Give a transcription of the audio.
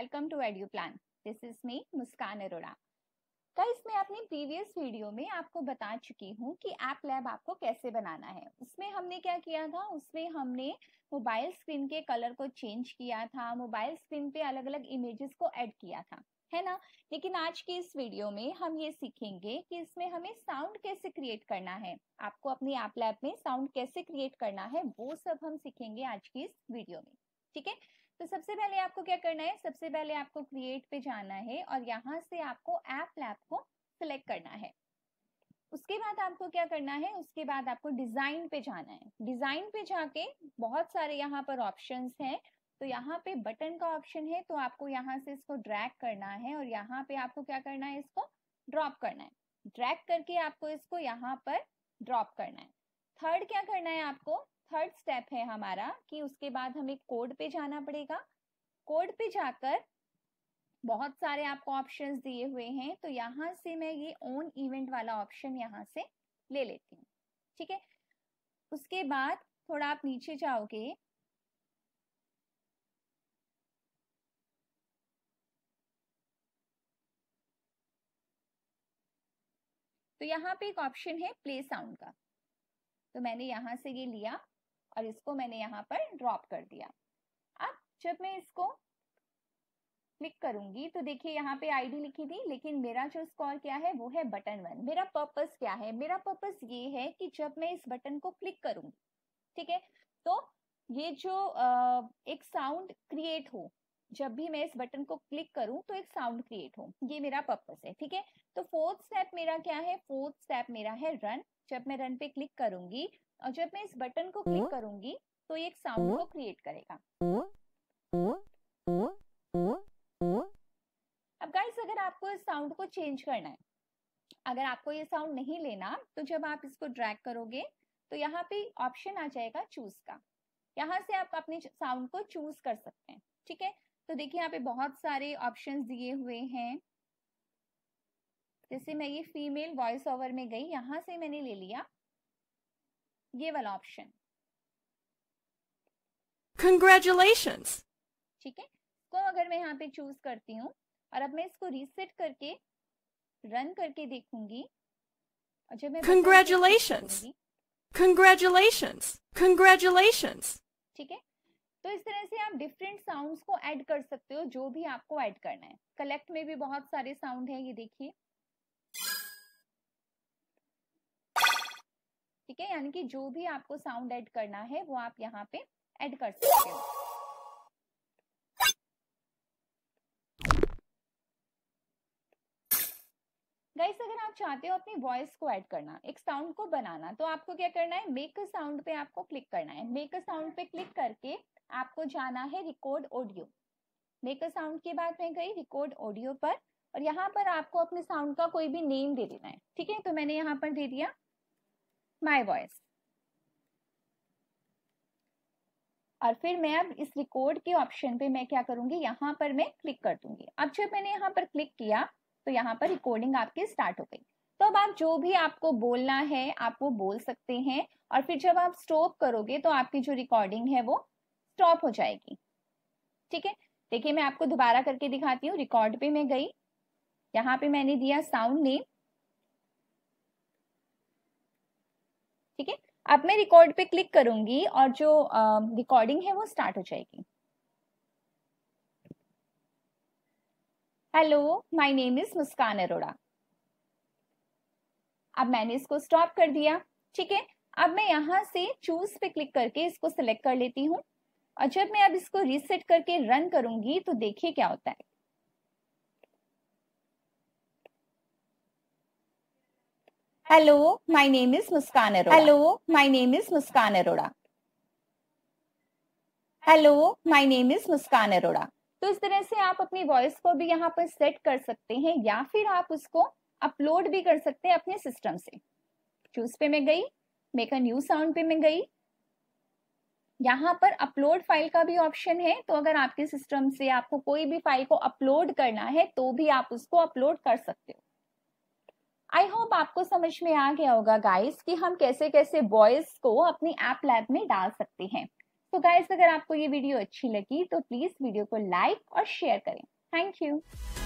Welcome to edu plan this is me Muskan Arora guys तो मैं अपनी प्रीवियस वीडियो में आपको बता चुकी हूँ कि ऐप लैब आपको कैसे बनाना है उसमें हमने क्या किया था उसमें हमने मोबाइल स्क्रीन के कलर को चेंज किया था मोबाइल स्क्रीन पे अलग अलग इमेजेस को ऐड किया था है ना लेकिन आज की इस वीडियो में हम ये सीखेंगे कि इसमें हमें साउंड कैसे क्रिएट करना है आपको अपनी ऐप लैब में साउंड कैसे क्रिएट करना है वो सब हम सीखेंगे आज की इस वीडियो में ठीक है तो सबसे पहले आपको क्या करना है सबसे पहले आपको क्रिएट पे जाना है और यहाँ से आपको एप लैप को सिलेक्ट करना है उसके बाद आपको क्या करना है उसके बाद आपको डिजाइन पे जाना है डिजाइन पे जाके बहुत सारे यहाँ पर ऑप्शन हैं तो यहाँ पे बटन का ऑप्शन है तो आपको यहाँ से इसको ड्रैग करना है और यहाँ पे आपको क्या करना है इसको ड्रॉप करना है ड्रैग करके आपको इसको यहाँ पर ड्रॉप करना है थर्ड क्या करना है आपको थर्ड स्टेप है हमारा कि उसके बाद हमें कोड पे जाना पड़ेगा कोड पे जाकर बहुत सारे आपको ऑप्शंस दिए हुए हैं तो यहाँ से मैं ये ओन इवेंट वाला ऑप्शन यहाँ से ले लेती हूँ ठीक है उसके बाद थोड़ा आप नीचे जाओगे तो यहाँ पे एक ऑप्शन है प्ले साउंड का तो मैंने यहाँ से ये लिया और इसको मैंने यहाँ पर ड्रॉप कर दिया अब जब मैं इसको क्लिक करूंगी तो देखिए यहाँ पे आईडी लिखी थी लेकिन मेरा जो स्कोर क्या है वो है बटन वन मेरा पर्पस क्या है मेरा पर्पस ये है कि जब मैं इस बटन को क्लिक करूंगी ठीक है तो ये जो एक साउंड क्रिएट हो जब भी मैं इस बटन को क्लिक करूं तो एक साउंड क्रिएट हो ये मेरा पर्पस है ठीक है तो फोर्थ स्टेप मेरा क्या है फोर्थ स्टेप मेरा है रन जब मैं रन पे क्लिक करूंगी और जब मैं इस बटन को क्लिक करूंगी तो ये एक साउंड को क्रिएट करेगा अब गाइस अगर आपको इस साउंड को चेंज करना है अगर आपको ये साउंड नहीं लेना तो जब आप इसको ड्रैग करोगे तो यहाँ पे ऑप्शन आ जाएगा चूज का यहाँ से आप अपने साउंड को चूज कर सकते हैं ठीक है तो देखिए यहाँ पे बहुत सारे ऑप्शन दिए हुए हैं जैसे मैं ये फीमेल वॉइस ओवर में गई यहाँ से मैंने ले लिया ये वाला ऑप्शन कंग्रेचुलेशंस ठीक है इसको तो अगर मैं यहाँ पे चूज करती हूँ और अब मैं इसको रीसेट करके रन करके देखूंगी और जब मैं कंग्रेचुलेशंस कंग्रेचुलेशंस कंग्रेचुलेशंस ठीक है तो इस तरह से आप डिफरेंट साउंड्स को ऐड कर सकते हो जो भी आपको ऐड करना है कलेक्ट में भी बहुत सारे साउंड है ये देखिए ठीक है यानी कि जो भी आपको साउंड ऐड करना है वो आप यहाँ पे ऐड कर सकते हो गाइस अगर आप चाहते हो अपनी वॉइस को ऐड करना एक साउंड को बनाना तो आपको क्या करना है मेक अ साउंड पे आपको क्लिक करना है मेक अ साउंड पे क्लिक करके आपको जाना है record audio make a sound के बाद में गई रिकॉर्ड ऑडियो पर और यहाँ पर आपको अपने साउंड का कोई भी नेम दे देना है ठीक है तो मैंने यहाँ पर दे दिया माई वॉइस और फिर मैं अब इस रिकॉर्ड के ऑप्शन पे मैं क्या करूंगी यहाँ पर मैं क्लिक कर दूंगी अब जब मैंने यहाँ पर क्लिक किया तो यहाँ पर रिकॉर्डिंग आपकी स्टार्ट हो गई तो अब आप जो भी आपको बोलना है आप वो बोल सकते हैं और फिर जब आप स्टॉप करोगे तो आपकी जो रिकॉर्डिंग है वो स्टॉप हो जाएगी ठीक है देखिए मैं आपको दोबारा करके दिखाती हूँ रिकॉर्ड पे मैं गई यहाँ पे मैंने दिया साउंड नेम ठीक है अब मैं रिकॉर्ड पे क्लिक करूंगी और जो रिकॉर्डिंग है वो स्टार्ट हो जाएगी hello my name is Muskan Arora अब मैंने इसको स्टॉप कर दिया ठीक है अब मैं यहाँ से चूज पे क्लिक करके इसको सिलेक्ट कर लेती हूँ और जब मैं अब इसको रीसेट करके रन करूंगी तो देखिए क्या होता है Hello, my name is Muskan Arora. Hello, my name is Muskan Arora. Hello my name is Muskan Arora तो इस तरह से आप अपनी वॉइस को भी यहाँ पर सेट कर सकते हैं या फिर आप उसको अपलोड भी कर सकते हैं अपने सिस्टम से चूज पे मैं गई मेक अ न्यू साउंड पे मैं गई यहाँ पर अपलोड फाइल का भी ऑप्शन है तो अगर आपके सिस्टम से आपको कोई भी फाइल को अपलोड करना है तो भी आप उसको अपलोड कर सकते हो आई होप आपको समझ में आ गया होगा गाइस कि हम कैसे कैसे बॉयज को अपनी एप लैब में डाल सकते हैं तो गाइस अगर आपको ये वीडियो अच्छी लगी तो प्लीज वीडियो को लाइक और शेयर करें थैंक यू